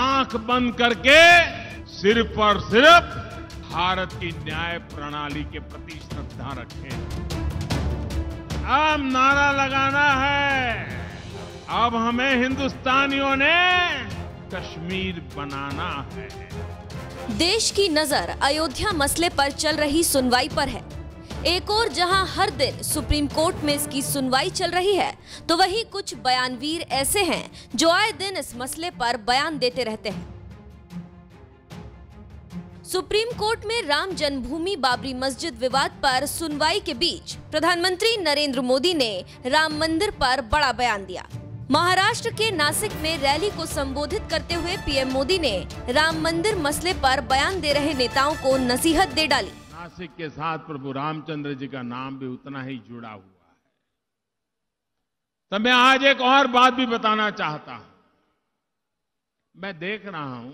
आंख बंद करके सिर्फ और सिर्फ भारत की न्याय प्रणाली के प्रति श्रद्धा रखें अब नारा लगाना है अब हमें हिंदुस्तानियों ने कश्मीर बनाना है देश की नजर अयोध्या मसले पर चल रही सुनवाई पर है एक और जहां हर दिन सुप्रीम कोर्ट में इसकी सुनवाई चल रही है तो वहीं कुछ बयानवीर ऐसे हैं जो आए दिन इस मसले पर बयान देते रहते हैं सुप्रीम कोर्ट में राम जन्मभूमि बाबरी मस्जिद विवाद पर सुनवाई के बीच प्रधानमंत्री नरेंद्र मोदी ने राम मंदिर पर बड़ा बयान दिया महाराष्ट्र के नासिक में रैली को संबोधित करते हुए पीएम मोदी ने राम मंदिर मसले पर बयान दे रहे नेताओं को नसीहत दे डाली नासिक के साथ प्रभु रामचंद्र जी का नाम भी उतना ही जुड़ा हुआ है तो मैं आज एक और बात भी बताना चाहता हूं मैं देख रहा हूं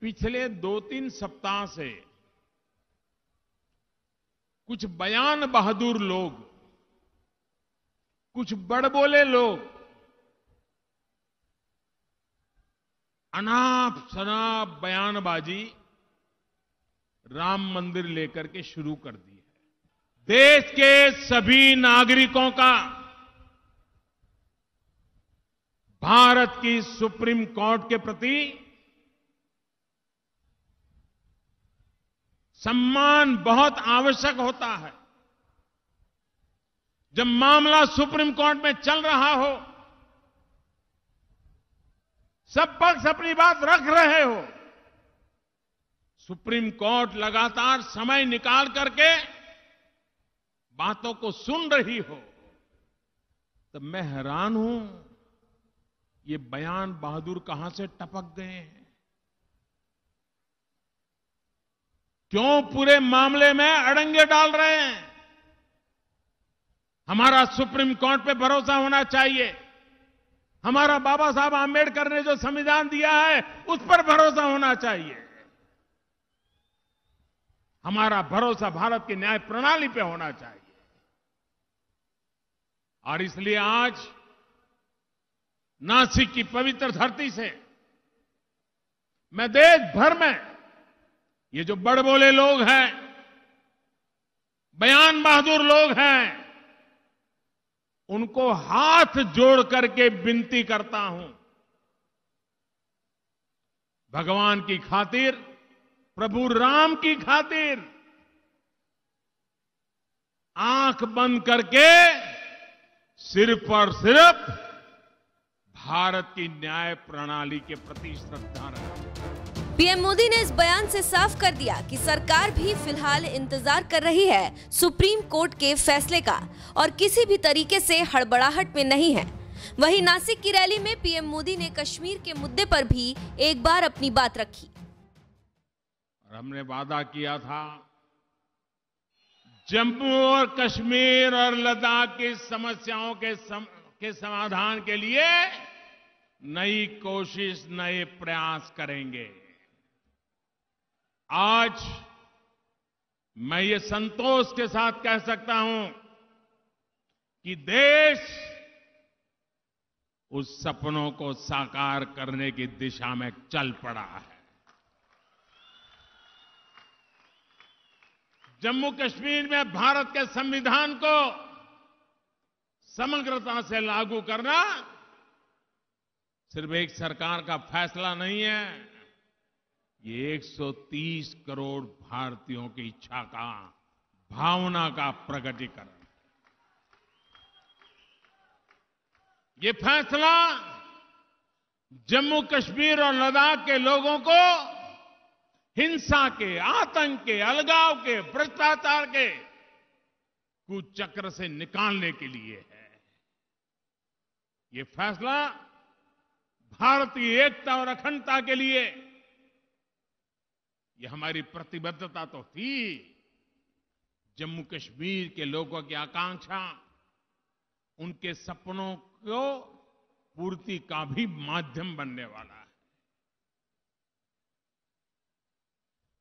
पिछले दो तीन सप्ताह से कुछ बयान बहादुर लोग कुछ बड़बोले लोग अनाप शनाप बयानबाजी राम मंदिर लेकर के शुरू कर दी है देश के सभी नागरिकों का भारत की सुप्रीम कोर्ट के प्रति सम्मान बहुत आवश्यक होता है जब मामला सुप्रीम कोर्ट में चल रहा हो सब पक्ष अपनी बात रख रहे हो सुप्रीम कोर्ट लगातार समय निकाल करके बातों को सुन रही हो तो मैं हैरान हूं ये बयान बहादुर कहां से टपक गए हैं क्यों पूरे मामले में अड़ंगे डाल रहे हैं हमारा सुप्रीम कोर्ट पे भरोसा होना चाहिए हमारा बाबा साहब आंबेडकर ने जो संविधान दिया है उस पर भरोसा होना चाहिए हमारा भरोसा भारत की न्याय प्रणाली पे होना चाहिए और इसलिए आज नासिक की पवित्र धरती से मैं देश भर में ये जो बड़बोले लोग हैं बयान बहादुर लोग हैं उनको हाथ जोड़ करके विनती करता हूं भगवान की खातिर प्रभु राम की खातिर आंख बंद करके सिर्फ और सिर्फ भारत की न्याय प्रणाली के प्रति श्रद्धा रखा पीएम मोदी ने इस बयान से साफ कर दिया कि सरकार भी फिलहाल इंतजार कर रही है सुप्रीम कोर्ट के फैसले का और किसी भी तरीके से हड़बड़ाहट में नहीं है वहीं नासिक की रैली में पीएम मोदी ने कश्मीर के मुद्दे पर भी एक बार अपनी बात रखी हमने वादा किया था जम्मू और कश्मीर और लद्दाख की समस्याओं के सम, के समाधान के लिए नई कोशिश नए प्रयास करेंगे आज मैं ये संतोष के साथ कह सकता हूं कि देश उस सपनों को साकार करने की दिशा में चल पड़ा है जम्मू कश्मीर में भारत के संविधान को समग्रता से लागू करना सिर्फ एक सरकार का फैसला नहीं है ये 130 करोड़ भारतीयों की इच्छा का भावना का प्रकटीकरण ये फैसला जम्मू कश्मीर और लद्दाख के लोगों को हिंसा के आतंक के अलगाव के भ्रष्टाचार के कुचक्र से निकालने के लिए है ये फैसला भारतीय एकता और अखंडता के लिए ये हमारी प्रतिबद्धता तो थी जम्मू कश्मीर के लोगों की आकांक्षा उनके सपनों को पूर्ति का भी माध्यम बनने वाला है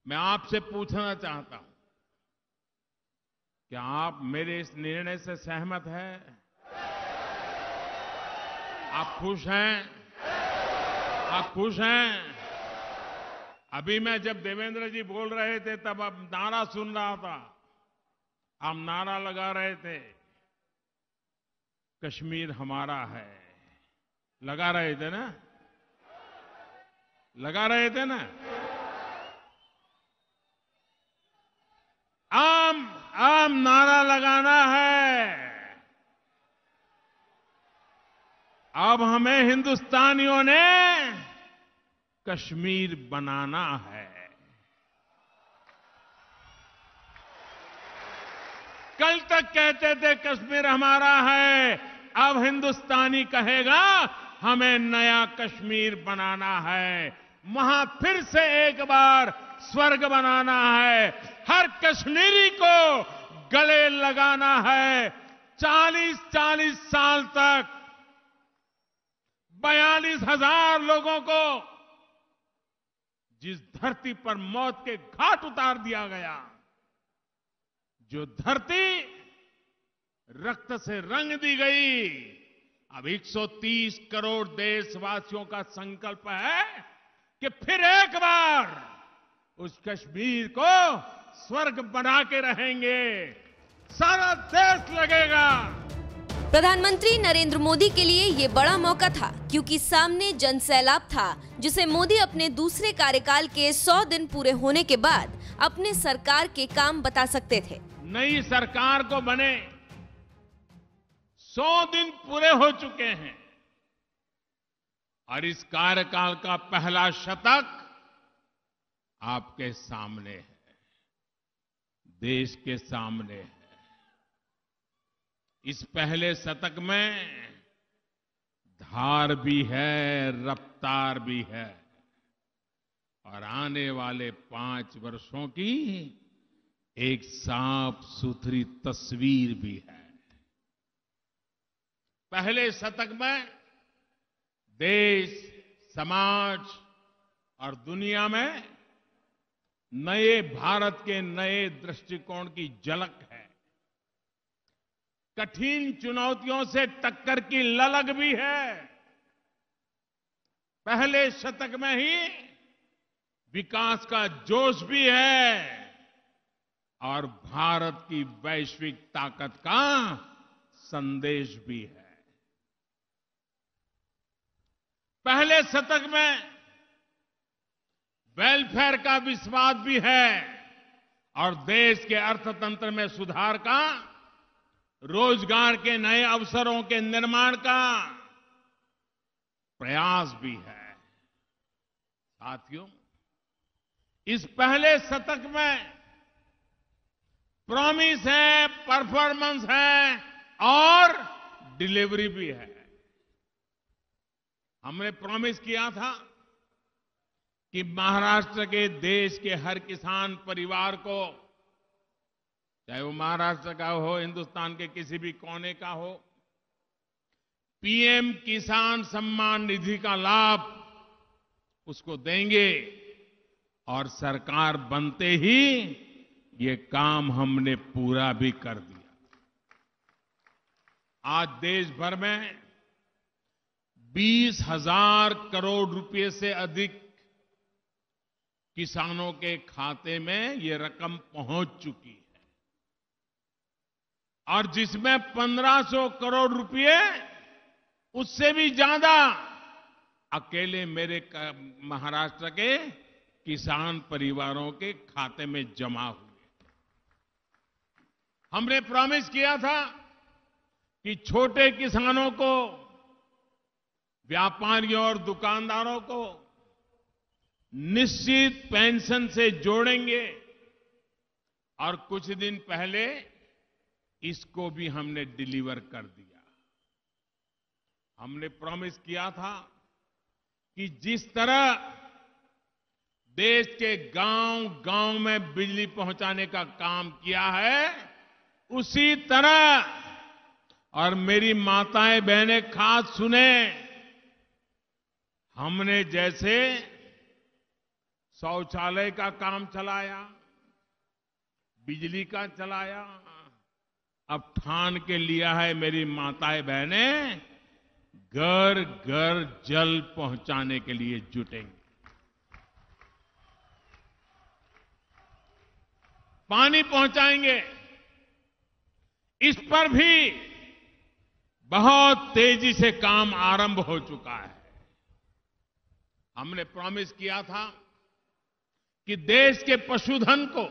मैं आपसे पूछना चाहता हूं क्या आप मेरे इस निर्णय से सहमत हैं आप खुश हैं आप खुश हैं अभी मैं जब देवेंद्र जी बोल रहे थे तब आप नारा सुन रहा था आप नारा लगा रहे थे कश्मीर हमारा है लगा रहे थे ना लगा रहे थे ना नाम नारा लगाना है अब हमें हिंदुस्तानियों ने कश्मीर बनाना है कल तक कहते थे कश्मीर हमारा है अब हिंदुस्तानी कहेगा हमें नया कश्मीर बनाना है वहां फिर से एक बार स्वर्ग बनाना है हर कश्मीरी को गले लगाना है चालीस चालीस साल तक बयालीस हजार लोगों को जिस धरती पर मौत के घाट उतार दिया गया जो धरती रक्त से रंग दी गई अब 130 करोड़ देशवासियों का संकल्प है कि फिर एक बार उस कश्मीर को स्वर्ग बना के रहेंगे सारा देश लगेगा प्रधानमंत्री नरेंद्र मोदी के लिए ये बड़ा मौका था क्योंकि सामने जन सैलाब था जिसे मोदी अपने दूसरे कार्यकाल के 100 दिन पूरे होने के बाद अपने सरकार के काम बता सकते थे नई सरकार को बने 100 दिन पूरे हो चुके हैं और इस कार्यकाल का पहला शतक आपके सामने है देश के सामने है इस पहले शतक में धार भी है रफ्तार भी है और आने वाले पांच वर्षों की एक साफ सुथरी तस्वीर भी है पहले शतक में देश समाज और दुनिया में नए भारत के नए दृष्टिकोण की झलक है कठिन चुनौतियों से टक्कर की ललक भी है पहले शतक में ही विकास का जोश भी है और भारत की वैश्विक ताकत का संदेश भी है पहले शतक में वेलफेयर का विश्वास भी है और देश के अर्थतंत्र में सुधार का रोजगार के नए अवसरों के निर्माण का प्रयास भी है साथियों इस पहले शतक में प्रॉमिस है परफॉर्मेंस है और डिलीवरी भी है हमने प्रॉमिस किया था कि महाराष्ट्र के देश के हर किसान परिवार को चाहे वो महाराष्ट्र का हो हिंदुस्तान के किसी भी कोने का हो पीएम किसान सम्मान निधि का लाभ उसको देंगे और सरकार बनते ही ये काम हमने पूरा भी कर दिया आज देश भर में बीस हजार करोड़ रुपए से अधिक किसानों के खाते में ये रकम पहुंच चुकी है और जिसमें 1500 करोड़ रुपए उससे भी ज्यादा अकेले मेरे महाराष्ट्र के किसान परिवारों के खाते में जमा हुए हमने प्रॉमिस किया था कि छोटे किसानों को व्यापारियों और दुकानदारों को निश्चित पेंशन से जोड़ेंगे और कुछ दिन पहले इसको भी हमने डिलीवर कर दिया हमने प्रॉमिस किया था कि जिस तरह देश के गांव गांव में बिजली पहुंचाने का काम किया है उसी तरह और मेरी माताएं बहनें खास सुने हमने जैसे शौचालय का काम चलाया बिजली का चलाया अब ठान के लिया है मेरी माताएं बहनें घर घर जल पहुंचाने के लिए जुटेंगे पानी पहुंचाएंगे इस पर भी बहुत तेजी से काम आरंभ हो चुका है हमने प्रॉमिस किया था कि देश के पशुधन को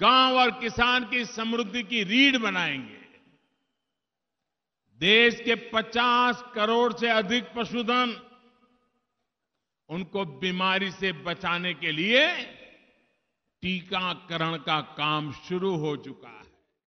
गांव और किसान की समृद्धि की रीढ़ बनाएंगे देश के 50 करोड़ से अधिक पशुधन उनको बीमारी से बचाने के लिए टीकाकरण का काम शुरू हो चुका है